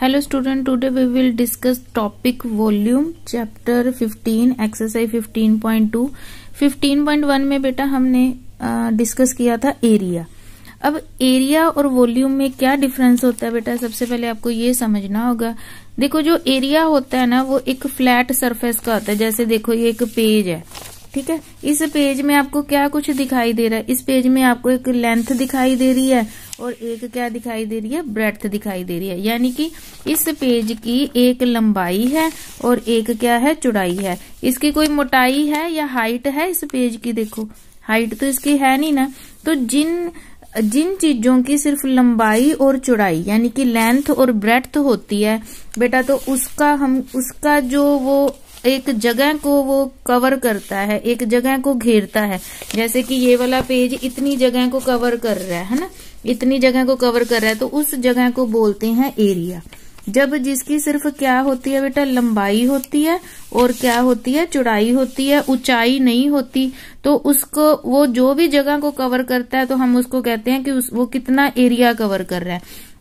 Hello student today we will discuss topic volume chapter 15 exercise 15.2 15.1 में बेटा हमने discuss किया था एरिया अब एरिया और वॉल्यूम में क्या डिफरेंस होता है बेटा सबसे पहले आपको ये समझना होगा देखो जो एरिया होता है ना वो एक फ्लैट सरफेस का होता है जैसे देखो ये एक पेज है ठीक है इस पेज में आपको क्या कुछ दिखाई दे रहा है इस पेज में आपको एक लेंथ दिखाई दे रही है और एक क्या दिखाई दे रही है ब्रेथ दिखाई दे रही है यानी कि इस पेज की एक लंबाई है और एक क्या है चौड़ाई है इसकी कोई मोटाई है या हाइट है इस पेज की देखो हाइट तो इसकी है नहीं ना तो जिन जिन चीजों की सिर्फ लंबाई और चौड़ाई यानी कि लेंथ और ब्रेथ होती है बेटा तो उसका हम उसका जो वो एक जगह को वो कवर करता है एक जगह को घेरता है जैसे कि ये वाला पेज इतनी जगह को कवर कर रहा है ना इतनी जगह को कवर कर रहा है तो उस जगह को बोलते हैं एरिया जब जिसकी सिर्फ क्या होती है बेटा लंबाई होती है और क्या होती है चौड़ाई होती है ऊंचाई नहीं होती तो उसको वो जो भी जगह को कवर करता है तो हम उसको कहते हैं कि उस, वो कितना एरिया कवर कर रहा है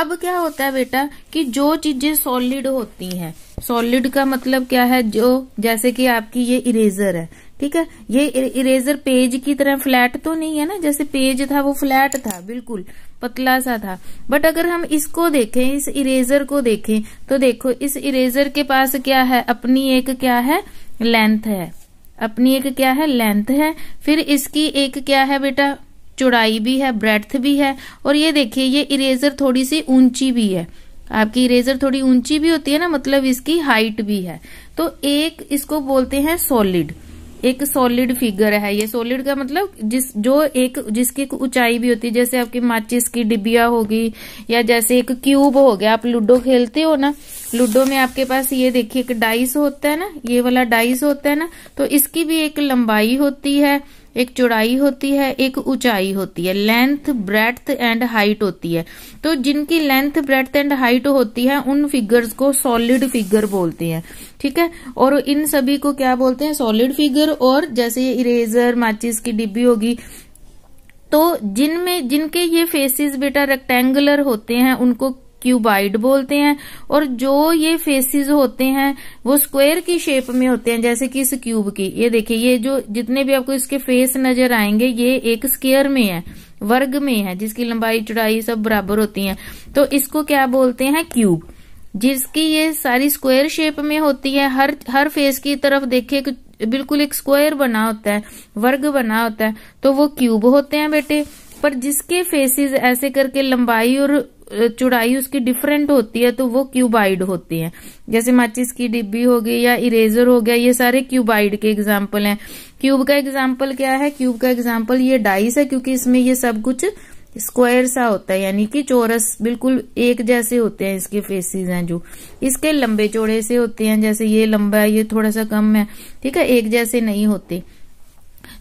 अब क्या होता है बेटा कि जो चीजें सॉलिड होती हैं सॉलिड का मतलब क्या है जो जैसे कि आपकी ये इरेजर है ठीक है ये इरेजर पेज की तरह फ्लैट तो नहीं है ना जैसे पेज था वो फ्लैट था बिल्कुल पतला सा था बट अगर हम इसको देखें इस इरेजर को देखें तो देखो इस इरेजर के पास क्या है अपनी एक क्या है लेंथ है अपनी एक क्या है लेंथ है फिर इसकी एक क्या है बेटा चौड़ाई भी है ब्रेथ भी है और ये देखिए ये इरेजर थोड़ी सी ऊंची भी है आपकी इरेजर थोड़ी ऊंची भी होती है ना मतलब इसकी हाइट भी है तो एक इसको बोलते हैं सॉलिड एक सॉलिड फिगर है ये सॉलिड का मतलब जिस जो एक जिसकी ऊंचाई भी होती है जैसे आपकी माचिस की डिबिया होगी या जैसे एक क्यूब हो गया आप लूडो खेलते हो ना लूडो में आपके पास ये देखिए एक डाइस होता है ना ये वाला डाइस होता है ना तो इसकी भी एक लंबाई होती है एक चौड़ाई होती है एक ऊंचाई होती है लेंथ ब्रेथ एंड हाइट होती है तो जिनकी लेंथ ब्रेथ एंड हाइट होती है उन फिगर्स को सॉलिड फिगर बोलते हैं ठीक है और इन सभी को क्या बोलते हैं सॉलिड फिगर और जैसे इरेजर माचिस की डिब्बी होगी तो जिनमें जिनके ये फेसेस बेटा रेक्टेंगुलर होते हैं उनको क्यूबाइड बोलते हैं और जो ये फेसेस होते हैं वो स्क्वायर की शेप में होते हैं जैसे कि इस क्यूब की ये देखिए ये जो जितने भी आपको इसके फेस नजर आएंगे ये एक स्क्वायर में है वर्ग में है जिसकी लंबाई चौड़ाई सब बराबर होती है तो इसको क्या बोलते हैं क्यूब जिसकी ये सारी स्क्वायर शेप में होती है हर हर फेस की तरफ देखिए बिल्कुल एक स्क्वायर बना होता है वर्ग बना होता है तो वो क्यूब होते हैं बेटे पर जिसके फेसेस ऐसे करके लंबाई और चौड़ाई उसकी डिफरेंट होती है तो वो क्यूबाइड होती है जैसे माचिस की डिब्बी हो गई या इरेजर हो गया ये सारे क्यूबाइड के एग्जाम्पल हैं क्यूब का एग्जाम्पल क्या है क्यूब का एग्जाम्पल ये डाइस है क्योंकि इसमें ये सब कुछ स्क्वायर सा होता है यानी कि चोरस बिल्कुल एक जैसे होते हैं इसके फेसेस हैं जो इसके लंबे चौड़े से होते हैं जैसे ये लंबा है ये थोड़ा सा कम है ठीक है एक जैसे नहीं होते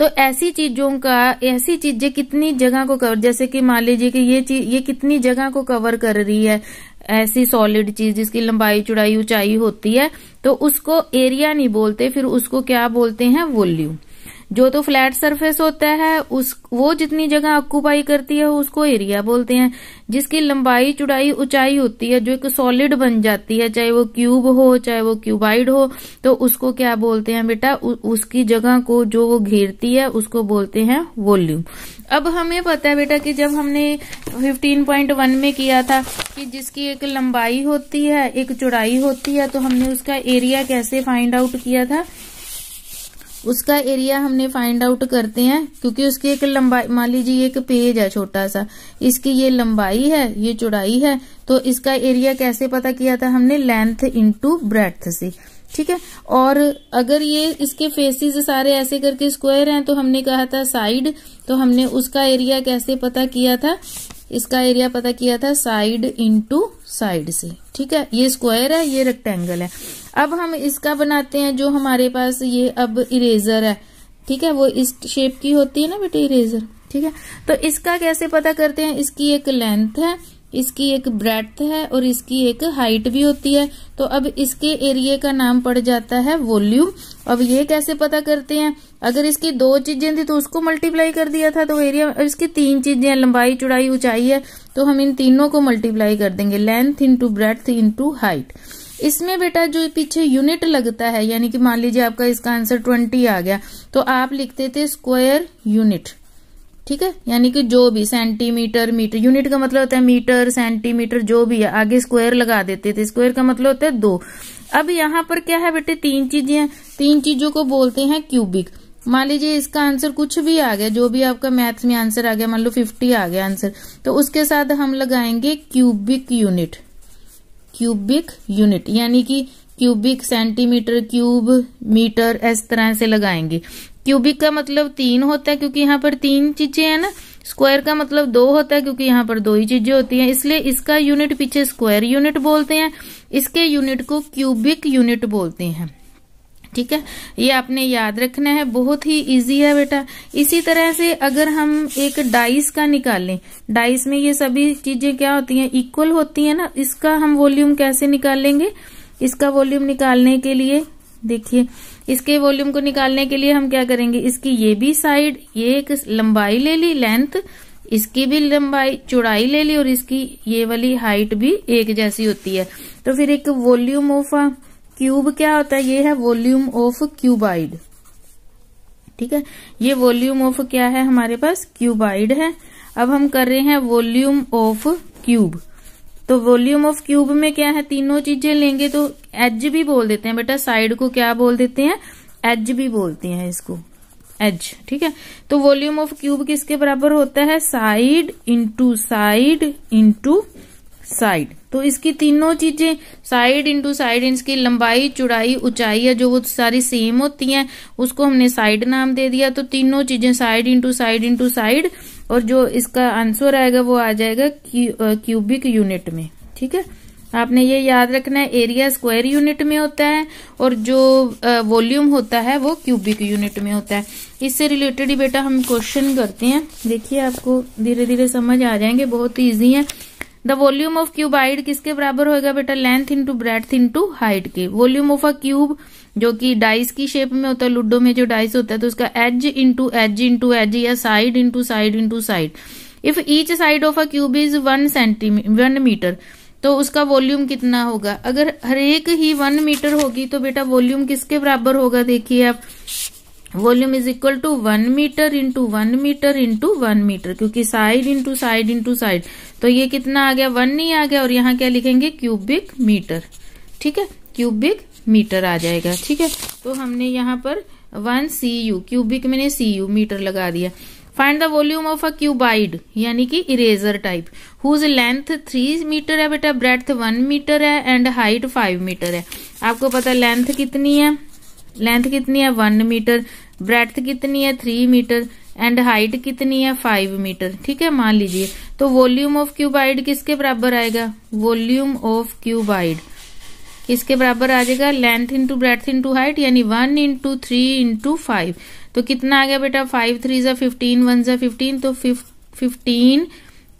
तो ऐसी चीजों का ऐसी चीजें कितनी जगह को कवर जैसे कि मान लीजिए कि ये चीज ये कितनी जगह को कवर कर रही है ऐसी सॉलिड चीज जिसकी लंबाई चौड़ाई ऊंचाई होती है तो उसको एरिया नहीं बोलते फिर उसको क्या बोलते हैं वॉल्यूम जो तो फ्लैट सरफेस होता है उस वो जितनी जगह ऑक्यूपाई करती है उसको एरिया बोलते हैं जिसकी लंबाई चुड़ाई ऊंचाई होती है जो एक सॉलिड बन जाती है चाहे वो क्यूब हो चाहे वो क्यूबाइड हो तो उसको क्या बोलते हैं बेटा उसकी जगह को जो वो घेरती है उसको बोलते हैं वॉल्यूम अब हमें पता है बेटा कि जब हमने 15.1 में किया था कि जिसकी एक लंबाई होती है एक चौड़ाई होती है तो हमने उसका एरिया कैसे फाइंड आउट किया था उसका एरिया हमने फाइंड आउट करते हैं क्योंकि उसकी एक लंबाई मान लीजिए एक पेज है छोटा सा इसकी ये लंबाई है ये चौड़ाई है तो इसका एरिया कैसे पता किया था हमने लेंथ इंटू ब्रेथ से ठीक है और अगर ये इसके फेसेस सारे ऐसे करके स्क्वायर हैं तो हमने कहा था साइड तो हमने उसका एरिया कैसे पता किया था इसका एरिया पता किया था साइड इनटू साइड से ठीक है ये स्क्वायर है ये रेक्टेंगल है अब हम इसका बनाते हैं जो हमारे पास ये अब इरेजर है ठीक है वो इस शेप की होती है ना बेटे इरेजर ठीक है तो इसका कैसे पता करते हैं इसकी एक लेंथ है इसकी एक ब्रेथ है और इसकी एक हाइट भी होती है तो अब इसके एरिया का नाम पड़ जाता है वॉल्यूम अब ये कैसे पता करते हैं अगर इसकी दो चीजें थी तो उसको मल्टीप्लाई कर दिया था तो एरिया और इसकी तीन चीजें लंबाई चौड़ाई ऊंचाई है तो हम इन तीनों को मल्टीप्लाई कर देंगे length into breadth into height इसमें बेटा जो पीछे यूनिट लगता है यानी कि मान लीजिए आपका इसका आंसर ट्वेंटी आ गया तो आप लिखते थे स्क्वायर यूनिट ठीक है यानी कि जो भी सेंटीमीटर मीटर यूनिट का मतलब होता है मीटर सेंटीमीटर जो भी है आगे स्क्वायर लगा देते थे स्क्वायर का मतलब होता है दो अब यहाँ पर क्या है बेटे तीन चीजें तीन चीजों को बोलते हैं क्यूबिक मान लीजिए इसका आंसर कुछ भी आ गया जो भी आपका मैथ्स में आंसर आ गया मान लो फिफ्टी आ गया आंसर तो उसके साथ हम लगाएंगे क्यूबिक यूनिट क्यूबिक यूनिट यानी कि क्यूबिक सेंटीमीटर क्यूब मीटर इस तरह से लगाएंगे क्यूबिक का मतलब तीन होता है क्योंकि यहाँ पर तीन चीजें हैं ना स्क्वायर का मतलब दो होता है क्योंकि यहाँ पर दो ही चीजें होती हैं इसलिए इसका यूनिट पीछे स्क्वायर यूनिट बोलते हैं इसके यूनिट को क्यूबिक यूनिट बोलते हैं ठीक है ये आपने याद रखना है बहुत ही इजी है बेटा इसी तरह से अगर हम एक डाइस का निकालें डाइस में ये सभी चीजें क्या होती हैं इक्वल होती है ना इसका हम वॉल्यूम कैसे निकालेंगे इसका वॉल्यूम निकालने के लिए देखिए इसके वॉल्यूम को निकालने के लिए हम क्या करेंगे इसकी ये भी साइड ये एक लंबाई ले ली लेंथ इसकी भी लंबाई चौड़ाई ले ली और इसकी ये वाली हाइट भी एक जैसी होती है तो फिर एक वॉल्यूम ऑफ क्यूब क्या होता है ये है वॉल्यूम ऑफ क्यूबाइड ठीक है ये वॉल्यूम ऑफ क्या है हमारे पास क्यूबाइड है अब हम कर रहे हैं वॉल्यूम ऑफ क्यूब तो वॉल्यूम ऑफ क्यूब में क्या है तीनों चीजें लेंगे तो एज भी बोल देते हैं बेटा साइड को क्या बोल देते हैं एज भी बोलते हैं इसको एज ठीक है तो वॉल्यूम ऑफ क्यूब किसके बराबर होता है side into side into side तो इसकी तीनों चीजें साइड इंटू साइड इसकी लंबाई चौड़ाई ऊंचाई है जो वो सारी सेम होती हैं उसको हमने साइड नाम दे दिया तो तीनों चीजें side into side into side और जो इसका आंसर आएगा वो आ जाएगा क्यूबिक यूनिट में ठीक है आपने ये याद रखना है एरिया स्क्वायर यूनिट में होता है और जो वॉल्यूम होता है वो क्यूबिक यूनिट में होता है इससे रिलेटेड ही बेटा हम क्वेश्चन करते हैं देखिए आपको धीरे धीरे समझ आ जाएंगे बहुत ईजी है द वॉल्यूम ऑफ क्यूबाइड किसके बराबर होएगा बेटा length into breadth into height के वॉल्यूम ऑफ अ क्यूब जो कि डाइस की शेप में होता है लूडो में जो डाइस होता है तो उसका edge into edge into edge या side into side into side if each side of a cube is one centi one metre तो उसका वॉल्यूम कितना होगा अगर हरेक ही वन मीटर होगी तो बेटा वॉल्यूम किसके बराबर होगा देखिए आप volume is equal to one metre into one metre into one metre क्योंकि side into side into side तो ये कितना आ गया वन नहीं आ गया और यहाँ क्या लिखेंगे क्यूबिक मीटर ठीक है क्यूबिक मीटर आ जाएगा ठीक है तो हमने यहाँ पर वन सी यू क्यूबिक मैंने सी यू मीटर लगा दिया find the volume of a cuboid यानी कि eraser type whose length three metre है बेटा ब्रेथ वन मीटर है एंड हाइट फाइव मीटर है आपको पता लेंथ कितनी है लेंथ कितनी है वन मीटर ब्रेथ कितनी है थ्री मीटर एंड हाइट कितनी है फाइव मीटर ठीक है मान लीजिए तो वॉल्यूम ऑफ क्यूबाइड किसके बराबर आएगा वॉल्यूम ऑफ क्यूबाइड किसके बराबर आ जाएगा length into breadth into height यानी one into three into five तो कितना आ गया बेटा फाइव थ्री जो फिफ्टीन वन जो फिफ्टीन तो फिफ्टीन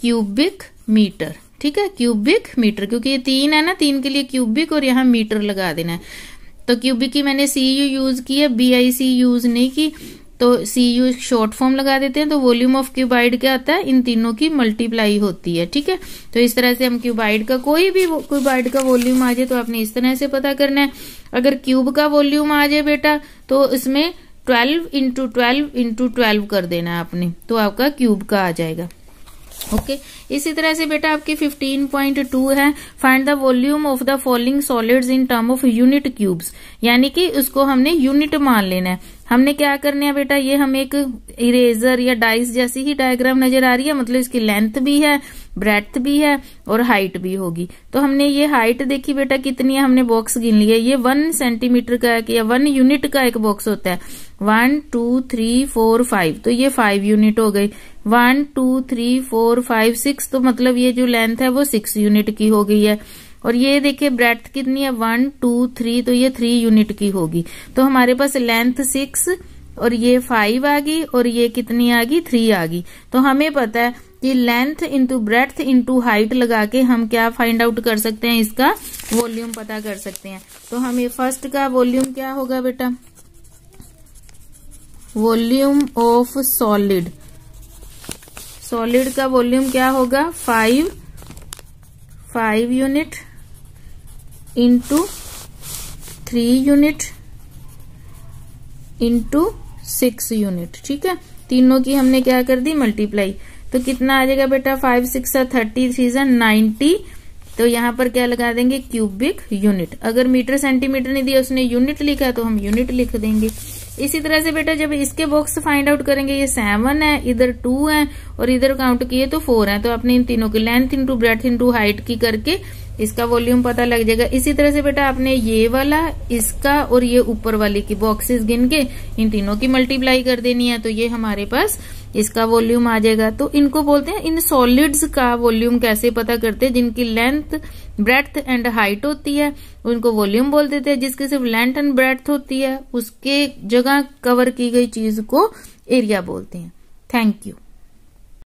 क्यूबिक मीटर ठीक है क्यूबिक मीटर क्योंकि ये तीन है ना तीन के लिए क्यूबिक और यहाँ मीटर लगा देना है तो क्यूबिक की मैंने सी यू यूज की है बी आई सी यूज नहीं की तो सी यू शॉर्ट फॉर्म लगा देते हैं तो वॉल्यूम ऑफ क्यूबाइड क्या आता है इन तीनों की मल्टीप्लाई होती है ठीक है तो इस तरह से हम क्यूबाइड का कोई भी क्यूबाइड का वॉल्यूम आ जाए तो आपने इस तरह से पता करना है अगर क्यूब का वॉल्यूम आ जाए बेटा तो इसमें twelve into twelve into twelve कर देना है आपने तो आपका क्यूब का आ जाएगा ओके okay. इसी तरह से बेटा आपकी 15.2 है find the volume of the following solids in term of unit cubes यानी कि उसको हमने यूनिट मान लेना है हमने क्या करना है बेटा ये हम एक इरेजर या डाइस जैसी ही डायग्राम नजर आ रही है मतलब इसकी लेंथ भी है ब्रेथ भी है और हाइट भी होगी तो हमने ये हाइट देखी बेटा कितनी है हमने बॉक्स गिन लिया ये वन सेंटीमीटर का एक या वन यूनिट का एक बॉक्स होता है one two three four five तो ये फाइव यूनिट हो गई one two three four five six तो मतलब ये जो लेंथ है वो सिक्स यूनिट की हो गई है और ये देखिए ब्रेथ कितनी है वन टू थ्री तो ये थ्री यूनिट की होगी तो हमारे पास लेंथ सिक्स और ये फाइव आ गई और ये कितनी आ गई थ्री आ गई तो हमें पता है कि length into breadth into height लगा के हम क्या फाइंड आउट कर सकते हैं इसका वॉल्यूम पता कर सकते हैं तो हमें फर्स्ट का वॉल्यूम क्या होगा बेटा वॉल्यूम ऑफ सॉलिड सॉलिड का वॉल्यूम क्या होगा five five unit into three unit into six unit ठीक है तीनों की हमने क्या कर दी मल्टीप्लाई तो कितना आ जाएगा बेटा फाइव सिक्स थर्टी थ्री सा नाइन्टी तो यहाँ पर क्या लगा देंगे क्यूबिक यूनिट अगर मीटर सेंटीमीटर नहीं दिया उसने यूनिट लिखा तो हम यूनिट लिख देंगे इसी तरह से बेटा जब इसके बॉक्स फाइंड आउट करेंगे ये सेवन है इधर टू है और इधर काउंट किए तो फोर है तो आपने इन तीनों की length into breadth into height की करके इसका वॉल्यूम पता लग जाएगा इसी तरह से बेटा आपने ये वाला इसका और ये ऊपर वाले की बॉक्सेस गिन के इन तीनों की मल्टीप्लाई कर देनी है तो ये हमारे पास इसका वॉल्यूम आ जाएगा तो इनको बोलते हैं इन सॉलिड्स का वॉल्यूम कैसे पता करते हैं जिनकी लेंथ ब्रेथ एंड हाइट होती है उनको वॉल्यूम बोल देते हैं जिसकी सिर्फ लेंथ एंड ब्रेथ होती है उसके जगह कवर की गई चीज को एरिया बोलते हैं थैंक यू